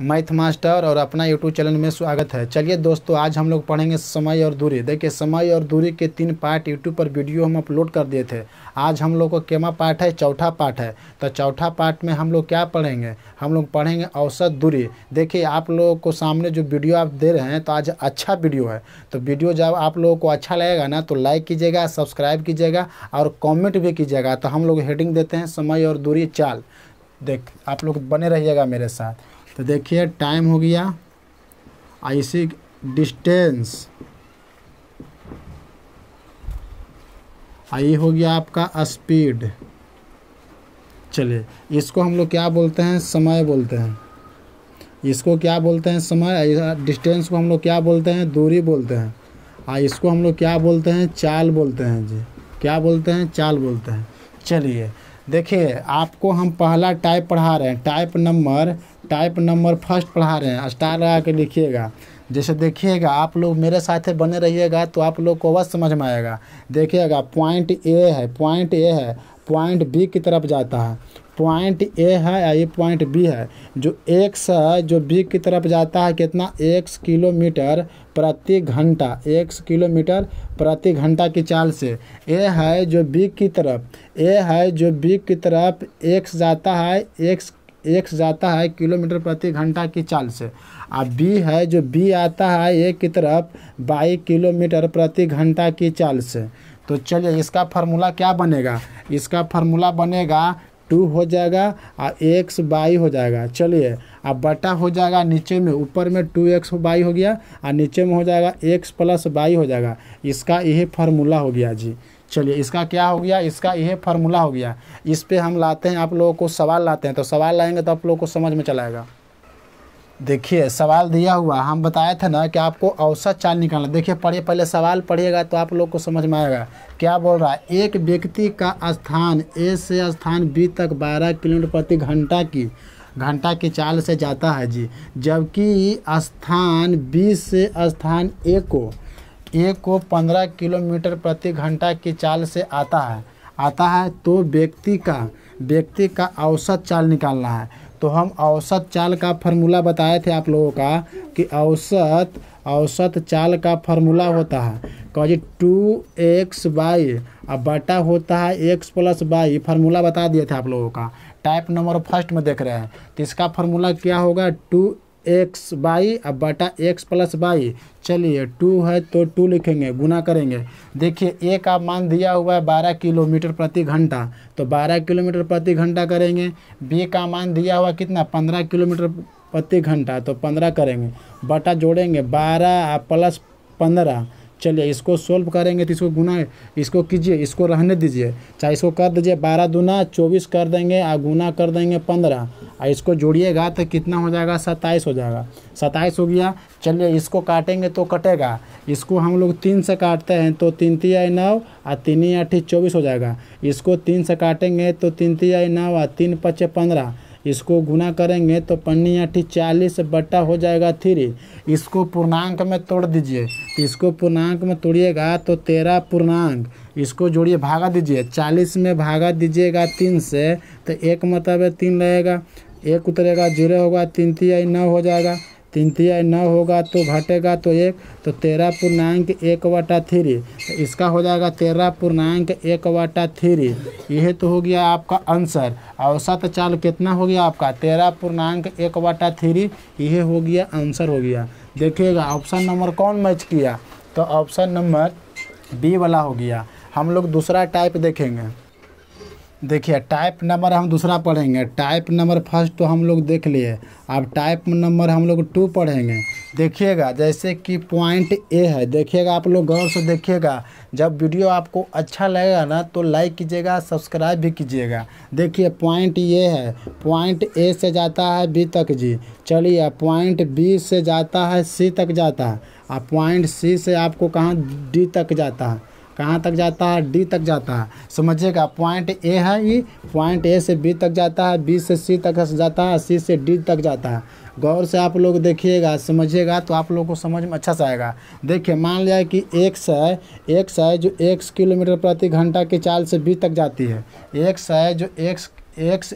math master और अपना YouTube channel में स्वागत है चलिए दोस्तों आज हम लोग पढ़ेंगे समय और दूरी देखिए समय और दूरी के तीन पार्ट यूट्यूब पर वीडियो हम अपलोड कर दिए थे आज हम लोग को केमा पार्ट है चौथा पार्ट है तो चौथा पार्ट में हम लोग क्या पढ़ेंगे हम लोग पढ़ेंगे औसत दूरी देखिए आप लोगों को सामने जो वीडियो आप दे रहे हैं तो आज अच्छा वीडियो है तो वीडियो जब आप लोगों को अच्छा लगेगा ना तो लाइक कीजिएगा सब्सक्राइब कीजिएगा और कॉमेंट भी कीजिएगा तो हम लोग हेडिंग देते हैं समय और दूरी चाल देख आप लोग बने रहिएगा मेरे साथ तो देखिए टाइम हो गया आईसी डिस्टेंस आई हो गया आपका स्पीड चलिए इसको हम लोग क्या बोलते हैं समय बोलते हैं इसको क्या बोलते हैं समय डिस्टेंस को हम लोग क्या बोलते हैं दूरी बोलते हैं और इसको हम लोग क्या बोलते हैं चाल बोलते हैं जी क्या बोलते हैं चाल बोलते हैं चलिए देखिए आपको हम पहला टाइप पढ़ा रहे हैं type number type number first पढ़ा रहे हैं स्टार लगा के लिखिएगा जैसे देखिएगा आप लोग मेरे साथ बने रहिएगा तो आप लोग को अवश्य समझ में आएगा देखिएगा पॉइंट ए है पॉइंट ए है पॉइंट बी की तरफ जाता है पॉइंट ए है या ये पॉइंट बी है जो एक्स है जो बी की तरफ जाता है कितना एक्स किलोमीटर प्रति घंटा एक्स किलोमीटर प्रति घंटा की चाल से ए है जो बी की तरफ ए है जो बी की तरफ एक्स जाता है एक्स एक्स जाता है किलोमीटर प्रति घंटा की चाल से और बी है जो बी आता है ए की तरफ बाई किलोमीटर प्रति घंटा की चाल से तो चलिए इसका फार्मूला क्या बनेगा इसका फार्मूला बनेगा टू हो जाएगा और एक्स बाई हो जाएगा चलिए अब बटा हो जाएगा नीचे में ऊपर में टू एक्स बाई हो गया और नीचे में हो जाएगा एक्स प्लस बाई हो जाएगा इसका यही फार्मूला हो गया जी चलिए इसका क्या हो गया इसका यह फार्मूला हो गया इस पर हम लाते हैं आप लोगों को सवाल लाते हैं तो सवाल लाएंगे तो आप लोगों को समझ में चलाएगा देखिए सवाल दिया हुआ हम बताए थे ना कि आपको औसत चाल निकालना देखिए पढ़िए पहले सवाल पढ़िएगा तो आप लोग को समझ में आएगा क्या बोल रहा है एक व्यक्ति का स्थान ए से स्थान बी तक 12 किलोमीटर प्रति घंटा की घंटा की चाल से जाता है जी जबकि स्थान बी से स्थान ए को ए को 15 किलोमीटर प्रति घंटा की चाल से आता है आता है तो व्यक्ति का व्यक्ति का औसत चाल निकालना है तो हम औसत चाल का फार्मूला बताए थे आप लोगों का कि औसत औसत चाल का फार्मूला होता है कहे टू एक्स बाई अब बटा होता है एक्स प्लस वाई फार्मूला बता दिए थे आप लोगों का टाइप नंबर फर्स्ट में देख रहे हैं तो इसका फार्मूला क्या होगा टू एक्स बाई अब बटा एक्स प्लस बाई चलिए टू है तो टू लिखेंगे गुना करेंगे देखिए ए का मान दिया हुआ है बारह किलोमीटर प्रति घंटा तो बारह किलोमीटर प्रति घंटा करेंगे बी का मान दिया हुआ कितना पंद्रह किलोमीटर प्रति घंटा तो पंद्रह करेंगे बटा जोड़ेंगे बारह प्लस पंद्रह चलिए इसको सोल्व करेंगे तो इसको गुना इसको कीजिए इसको रहने दीजिए चाहे इसको कर दीजिए बारह दुना चौबीस कर देंगे और गुना कर देंगे पंद्रह और इसको जोड़िएगा तो कितना हो जाएगा सत्ताईस हो जाएगा सत्ताईस हो गया चलिए इसको काटेंगे तो कटेगा इसको हम लोग तीन से काटते हैं तो तीन ती आई नौ और तीन ही आठी चौबीस हो जाएगा इसको तीन से काटेंगे तो तीन ती आई नौ और तीन पच्चे पंद्रह इसको गुना करेंगे तो पन्नी आठी चालीस बट्टा हो जाएगा थ्री इसको पूर्णांक में तोड़ दीजिए इसको पूर्णांक में तोड़िएगा तो तेरह पूर्णांक इसको जोड़िए भागा दीजिए चालीस में भागा दीजिएगा तीन से तो एक मतलब तीन रहेगा एक उतरेगा जीरो होगा तीन तीन नौ हो जाएगा तीन तिया नौ होगा तो घटेगा तो एक तो तेरह पूर्णांक एक वाटा थ्री तो इसका हो जाएगा तेरह पूर्णांक एक वाटा थ्री यह तो हो गया आपका आंसर औसत चाल कितना हो गया आपका तेरह पूर्णांक एक वटा थ्री यह हो गया आंसर हो गया देखिएगा ऑप्शन नंबर कौन मैच किया तो ऑप्शन नंबर बी वाला हो गया हम लोग दूसरा टाइप देखेंगे देखिए टाइप नंबर हम दूसरा पढ़ेंगे टाइप नंबर फर्स्ट तो हम लोग देख लिए अब टाइप नंबर हम लोग टू पढ़ेंगे देखिएगा जैसे कि पॉइंट ए है देखिएगा आप लोग गौर से देखिएगा जब वीडियो आपको अच्छा लगेगा ना तो लाइक कीजिएगा सब्सक्राइब भी कीजिएगा देखिए पॉइंट ये है पॉइंट ए से जाता है बी तक जी चलिए पॉइंट बी से जाता है सी तक जाता है और पॉइंट सी से आपको कहाँ डी तक जाता है कहाँ तक जाता है डी तक जाता है समझिएगा पॉइंट ए है ये पॉइंट ए से बी तक जाता है बी से सी तक जाता है सी से डी तक जाता है गौर से आप लोग देखिएगा समझिएगा तो आप लोग को समझ में अच्छा से आएगा देखिए मान लिया कि एक है एक है जो एक किलोमीटर प्रति घंटा की चाल से बी तक जाती है एक है जो एक एक्स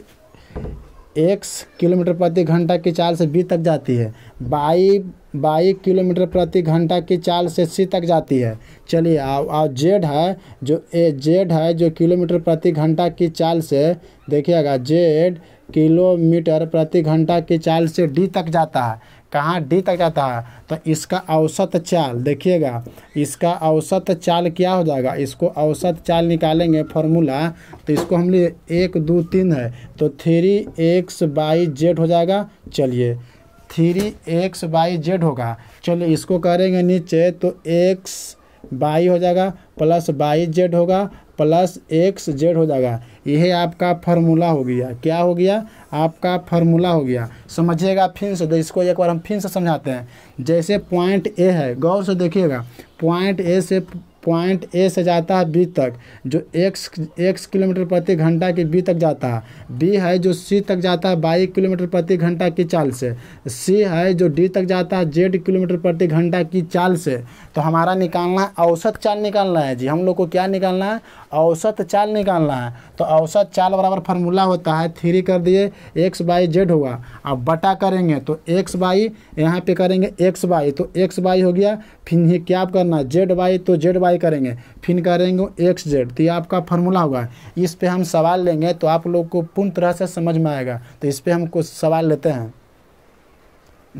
एक्स किलोमीटर प्रति घंटा की चाल से बी तक जाती है बाई बाई किलोमीटर प्रति घंटा की चाल से सी तक जाती है चलिए और जेड है जो ए जेड है जो किलोमीटर प्रति घंटा की चाल से देखिएगा जेड किलोमीटर प्रति घंटा की चाल से डी तक जाता है कहाँ डी तक जाता है तो इसका औसत चाल देखिएगा इसका औसत चाल क्या हो जाएगा इसको औसत चाल निकालेंगे फॉर्मूला तो इसको हम लिए एक दो तीन है तो थ्री एक्स बाई जेड हो जाएगा चलिए थ्री एक्स बाई जेड होगा चलिए इसको करेंगे नीचे तो एक्स बाई हो जाएगा प्लस बाई जेड होगा प्लस एक्स जेड हो जाएगा यह आपका फार्मूला हो गया क्या हो गया आपका फार्मूला हो गया समझिएगा फिर से तो इसको एक बार हम फिर से समझाते हैं जैसे पॉइंट ए है गौर से देखिएगा पॉइंट ए से पॉइंट ए से जाता है बी तक जो एक्स एक्स किलोमीटर प्रति घंटा की बी तक जाता है बी है जो सी तक जाता है बाईस किलोमीटर प्रति घंटा की चाल से सी है जो डी तक जाता है जेड किलोमीटर प्रति घंटा की चाल से तो हमारा निकालना है औसत चाल निकालना है जी हम लोग को क्या निकालना है औसत चाल निकालना है तो औसत चाल बराबर फार्मूला होता है थ्री कर दिए एक्स बाई जेड होगा अब बटा करेंगे तो एक्स बाई यहाँ पे करेंगे एक्स बाई तो एक्स बाई हो गया फिर क्या करना जेड बाई तो जेड बाई अप्लाई करेंगे फिन करेंगे एक्स जेड तो ये आपका फॉर्मूला होगा इस पर हम सवाल लेंगे तो आप लोग को पूर्ण तरह से समझ में आएगा तो इस पर हम कुछ सवाल लेते हैं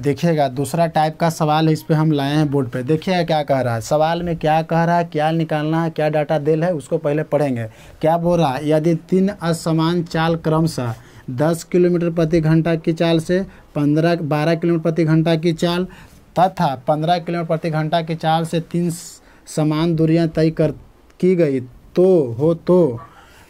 देखिएगा दूसरा टाइप का सवाल है इस पर हम लाए हैं बोर्ड पे देखिएगा क्या कह रहा है सवाल में क्या कह रहा है क्या निकालना है क्या डाटा दिल है उसको पहले पढ़ेंगे क्या बोल रहा है यदि तीन असमान चाल क्रम सा दस किलोमीटर प्रति घंटा की चाल से पंद्रह बारह किलोमीटर प्रति घंटा की चाल तथा पंद्रह किलोमीटर प्रति घंटा की चाल से तीन समान दूरियां तय कर की गई तो हो तो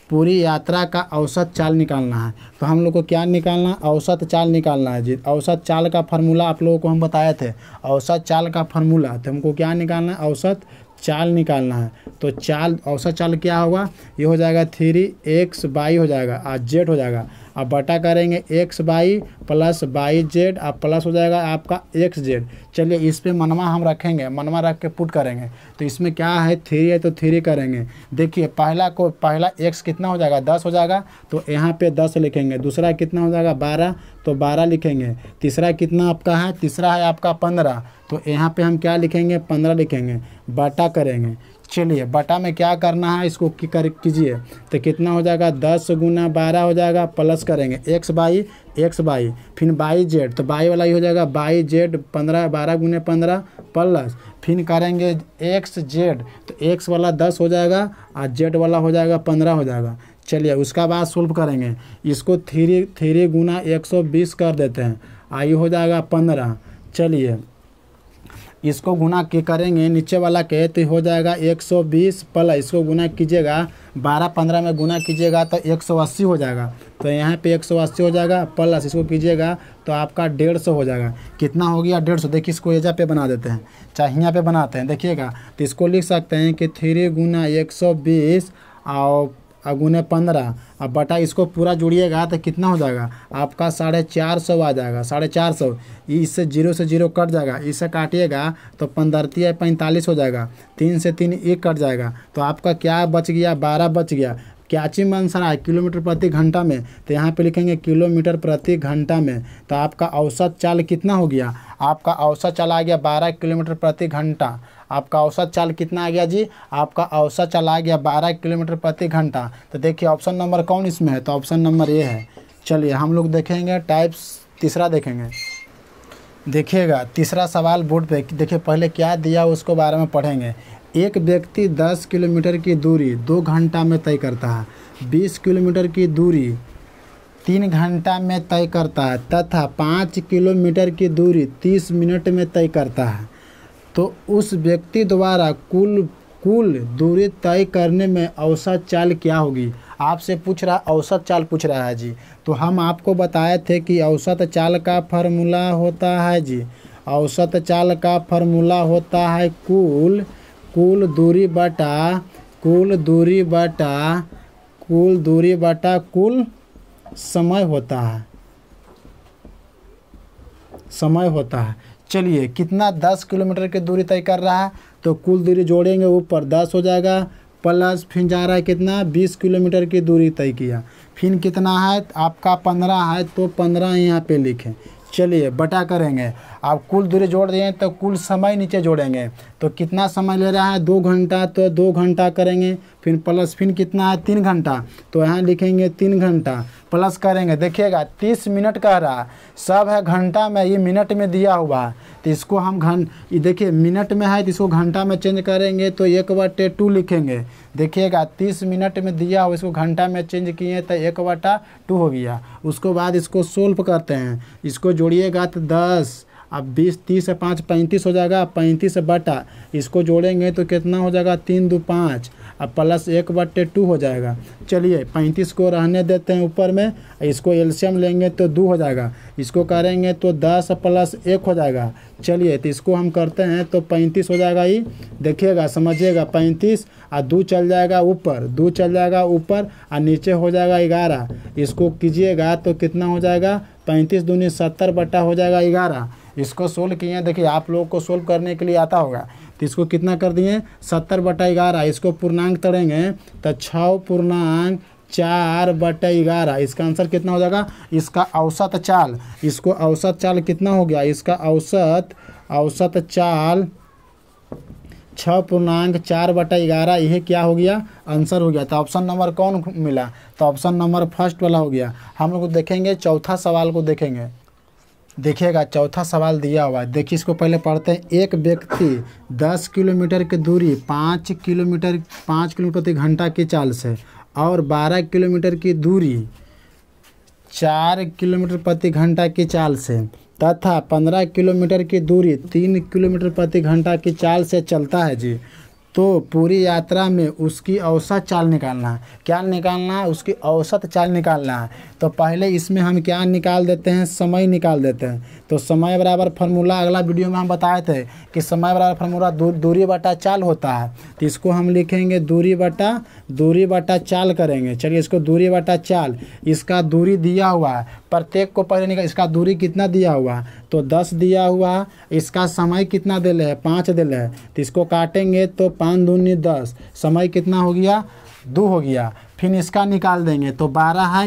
पूरी यात्रा का औसत चाल निकालना है तो हम लोग को क्या निकालना है औसत चाल निकालना है जी औसत चाल का फार्मूला आप लोगों को हम बताए थे औसत चाल का फार्मूला तो हमको क्या निकालना है औसत चाल निकालना है तो चाल औसत चाल क्या होगा ये हो जाएगा थ्री एक्स बाई हो जाएगा आज जेड हो जाएगा अब बटा करेंगे X by plus by Z अब प्लस हो जाएगा आपका एक्स जेड चलिए इस पर मनवा हम रखेंगे मनवा रख के पुट करेंगे तो इसमें क्या है थ्री है तो थ्री करेंगे देखिए पहला को पहला एक्स कितना हो जाएगा दस हो जाएगा तो यहाँ पे दस लिखेंगे दूसरा कितना हो जाएगा बारह तो बारह लिखेंगे तीसरा कितना आपका है तीसरा है आपका पंद्रह तो यहाँ पे हम क्या लिखेंगे पंद्रह लिखेंगे बटा करेंगे चलिए बटा में क्या करना है इसको कर कीजिए तो कितना हो जाएगा दस गुना बारह हो जाएगा प्लस करेंगे एक्स बाई एक्स बाई फिर बाई जेड तो बाई वाला ही हो जाएगा बाई जेड पंद्रह बारह गुने पंद्रह प्लस फिर करेंगे एक्स जेड तो एक्स वाला दस हो जाएगा और जेड वाला हो जाएगा पंद्रह हो जाएगा चलिए उसका बाद सोल्व करेंगे इसको थ्री थ्री गुना एक सौ बीस कर देते हैं आई हो जाएगा पंद्रह चलिए इसको गुना के करेंगे नीचे वाला के तो हो जाएगा 120 प्लस इसको गुना कीजिएगा 12 15 में गुना कीजिएगा तो 180 हो जाएगा तो यहाँ पे 180 हो जाएगा प्लस इसको कीजिएगा तो आपका 150 हो जाएगा कितना हो गया 150 देखिए इसको एजा पे बना देते हैं चाहे यहाँ पे बनाते हैं देखिएगा तो इसको लिख सकते हैं कि थ्री गुना एक और अगुने पंद्रह अब बटा इसको पूरा जोड़िएगा तो कितना हो जाएगा आपका साढ़े चार सौ आ जाएगा साढ़े चार सौ इससे जीरो से जीरो कट जाएगा इसे काटिएगा तो पंदरती है पैंतालीस हो जाएगा तीन से तीन एक कट जाएगा तो आपका क्या बच गया बारह बच गया क्याची में आंसर आए किलोमीटर प्रति घंटा में तो यहाँ पे लिखेंगे किलोमीटर प्रति घंटा में तो आपका औसत चाल कितना हो गया आपका औसत चाल आ गया बारह किलोमीटर प्रति घंटा आपका औसत चाल कितना आ गया जी आपका औसत चाल आ गया बारह किलोमीटर प्रति घंटा तो देखिए ऑप्शन नंबर कौन इसमें है तो ऑप्शन नंबर ए है चलिए हम लोग देखेंगे टाइप्स तीसरा देखेंगे देखिएगा तीसरा सवाल बोर्ड पे देखिए पहले क्या दिया उसको बारे में पढ़ेंगे एक व्यक्ति 10 किलोमीटर की दूरी दो घंटा में तय करता है 20 किलोमीटर की दूरी तीन घंटा में तय करता है तथा पाँच किलोमीटर की दूरी तीस मिनट में तय करता है तो उस व्यक्ति द्वारा कुल कुल दूरी तय करने में औसत चाल क्या होगी आपसे पूछ रहा औसत चाल पूछ रहा है जी तो हम आपको बताए थे कि औसत चाल का फार्मूला होता है जी औसत चाल का फार्मूला होता है कुल कुल दूरी बटा कुल दूरी बटा कुल दूरी बटा कुल समय होता है समय होता है चलिए कितना दस किलोमीटर की दूरी तय कर रहा है तो कुल दूरी जोड़ेंगे ऊपर दस हो जाएगा प्लस फिर जा रहा है कितना बीस किलोमीटर की दूरी तय किया फिर कितना है आपका पंद्रह है तो पंद्रह यहाँ पे लिखें चलिए बटा करेंगे आप कुल दूरी जोड़ दें तो कुल समय नीचे जोड़ेंगे तो कितना समय ले रहा है दो घंटा तो दो घंटा करेंगे फिर प्लस फिर कितना है तीन घंटा तो यहाँ लिखेंगे तीन घंटा प्लस करेंगे देखिएगा तीस मिनट कह रहा सब है घंटा में ये मिनट में दिया हुआ है तो इसको हम घन देखिए मिनट में है तो इसको घंटा में चेंज करेंगे तो एक बटे टू लिखेंगे देखिएगा तीस मिनट में दिया हुआ इसको घंटा में चेंज किए तो एक बटा टू हो गया उसको बाद इसको सोल्व करते हैं इसको जोड़िएगा तो दस अब बीस तीस से पाँच पैंतीस हो जाएगा पैंतीस बटा इसको जोड़ेंगे तो कितना हो जाएगा तीन दो पाँच अब प्लस एक बट्टे टू हो जाएगा चलिए पैंतीस को रहने देते हैं ऊपर में इसको एल्शियम लेंगे तो दो हो जाएगा इसको करेंगे तो दस प्लस एक हो जाएगा चलिए तो इसको हम करते हैं तो पैंतीस हो जाएगा ये देखिएगा समझिएगा पैंतीस और दो चल जाएगा ऊपर दो चल जाएगा ऊपर और नीचे हो जाएगा ग्यारह इसको कीजिएगा तो कितना हो जाएगा पैंतीस दूनी सत्तर बटा हो जाएगा ग्यारह इसको सोल्व किए देखिए आप लोगों को सोल्व करने के लिए आता होगा तो इसको कितना कर दिए सत्तर बटा ग्यारह इसको पूर्णांक तड़ेंगे तो छ पूर्णांक चार बटे ग्यारह इसका आंसर कितना हो जाएगा इसका औसत चाल इसको औसत चाल कितना हो गया इसका औसत औसत चाल छ पूर्णांक चार बटा ग्यारह यह क्या हो गया आंसर हो गया तो ऑप्शन नंबर कौन मिला तो ऑप्शन नंबर फर्स्ट वाला हो गया हम लोग देखेंगे चौथा सवाल को देखेंगे देखिएगा चौथा सवाल दिया हुआ है देखिए इसको पहले पढ़ते हैं एक व्यक्ति दस किलोमीटर की दूरी पाँच किलोमीटर पाँच किलोमीटर प्रति घंटा की चाल से और बारह किलोमीटर की दूरी चार किलोमीटर प्रति घंटा की चाल से तथा पंद्रह किलोमीटर की दूरी तीन किलोमीटर प्रति घंटा की चाल से चलता है जी तो पूरी यात्रा में उसकी औसत चाल निकालना है क्या निकालना है उसकी औसत चाल निकालना है तो पहले इसमें हम क्या निकाल देते हैं समय निकाल देते हैं तो समय बराबर फार्मूला अगला वीडियो में हम बताए थे कि समय बराबर फार्मूला दूर, दूरी बटा चाल होता है तो इसको हम लिखेंगे दूरी बटा दूरी बटा चाल करेंगे चलिए इसको दूरी बटा चाल इसका दूरी दिया हुआ है प्रत्येक को पहले निकाल इसका दूरी कितना दिया हुआ है तो दस दिया हुआ इसका समय कितना दे है पाँच दे है तो इसको काटेंगे तो पाँच दूनी दस समय कितना हो गया दो हो गया फिर इसका निकाल देंगे तो बारह है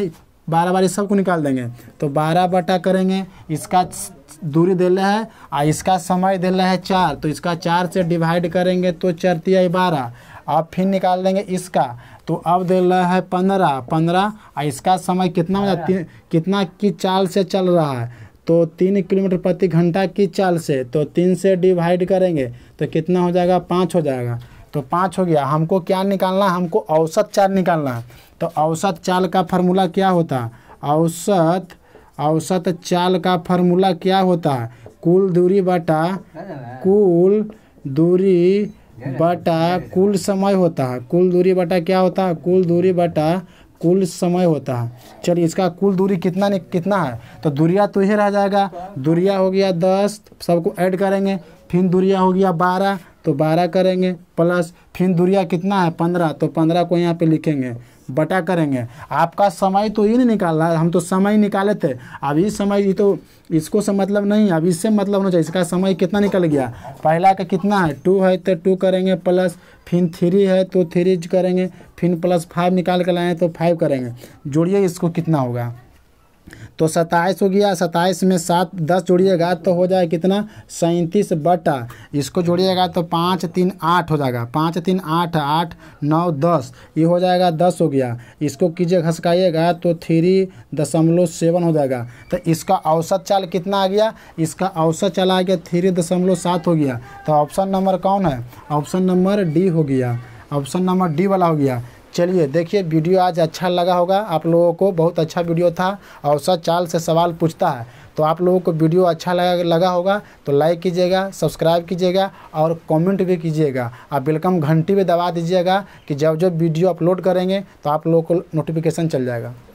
बारह बार सबको निकाल देंगे तो बारह बटा करेंगे इसका दूरी दिल है और इसका समय दिल है चार तो इसका चार से डिवाइड करेंगे तो चरती है बारह अब फिर निकाल देंगे इसका तो अब दे रहा है पंद्रह पंद्रह इसका समय कितना हो जाता कितना की चाल से चल रहा है तो तीन किलोमीटर प्रति घंटा की चाल से तो तीन से डिवाइड करेंगे तो कितना हो जाएगा पाँच हो जाएगा तो पाँच हो गया हमको क्या निकालना हमको औसत चाल निकालना है तो औसत चाल का फार्मूला क्या होता है औसत औसत चाल का फार्मूला क्या होता है कुल दूरी बटा कुल दूरी बटा कुल समय होता है कुल दूरी बटा क्या होता है कुल दूरी बटा कुल समय होता है चलिए इसका कुल दूरी कितना ने कितना है तो दूरिया तो ही रह जाएगा दूरिया हो गया दस सबको ऐड करेंगे फिर दूरिया हो गया बारह तो बारह करेंगे प्लस फिर दूरिया कितना है पंद्रह तो पंद्रह को यहाँ पे लिखेंगे बटा करेंगे आपका समय तो ये नहीं निकाल रहा हम तो समय निकाले थे अब इस समय ये तो इसको से मतलब नहीं अब इससे मतलब होना चाहिए इसका समय कितना निकल गया पहला का कितना है टू है तो टू करेंगे प्लस फिर थ्री है तो थ्री करेंगे फिर प्लस फाइव निकाल कर लाएँ तो फाइव करेंगे जोड़िए इसको कितना होगा तो सत्ताईस हो गया सत्ताईस में सात दस जोड़िएगा तो हो जाए कितना सैंतीस बटा इसको जोड़िएगा तो पाँच तीन आठ हो जाएगा पाँच तीन आठ आठ नौ दस ये हो जाएगा दस हो गया इसको कीजिए घसकाइएगा तो थ्री दशमलव सेवन हो जाएगा तो इसका औसत चाल कितना आ गया इसका औसत चाल आ गया थ्री दशमलव सात हो गया तो ऑप्शन नंबर कौन है ऑप्शन नंबर डी हो गया ऑप्शन नंबर डी वाला हो गया चलिए देखिए वीडियो आज अच्छा लगा होगा आप लोगों को बहुत अच्छा वीडियो था और सच चाल से सवाल पूछता है तो आप लोगों को वीडियो अच्छा लगा लगा होगा तो लाइक कीजिएगा सब्सक्राइब कीजिएगा और कमेंट भी कीजिएगा आप वेलकम घंटी भी दबा दीजिएगा कि जब जब वीडियो अपलोड करेंगे तो आप लोगों को नोटिफिकेशन चल जाएगा